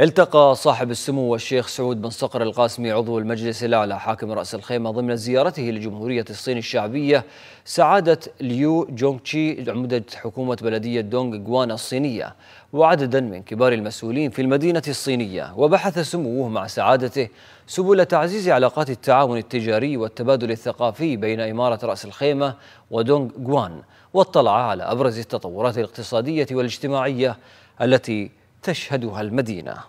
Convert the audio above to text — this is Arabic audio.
التقى صاحب السمو الشيخ سعود بن صقر القاسمي عضو المجلس الأعلى حاكم رأس الخيمة ضمن زيارته لجمهورية الصين الشعبية سعادة ليو جونغ تشي عمدة حكومة بلدية دونغ جوان الصينية وعددا من كبار المسؤولين في المدينة الصينية وبحث سموه مع سعادته سبل تعزيز علاقات التعاون التجاري والتبادل الثقافي بين إمارة رأس الخيمة ودونغ جوان واطلع على أبرز التطورات الاقتصادية والاجتماعية التي تشهدها المدينه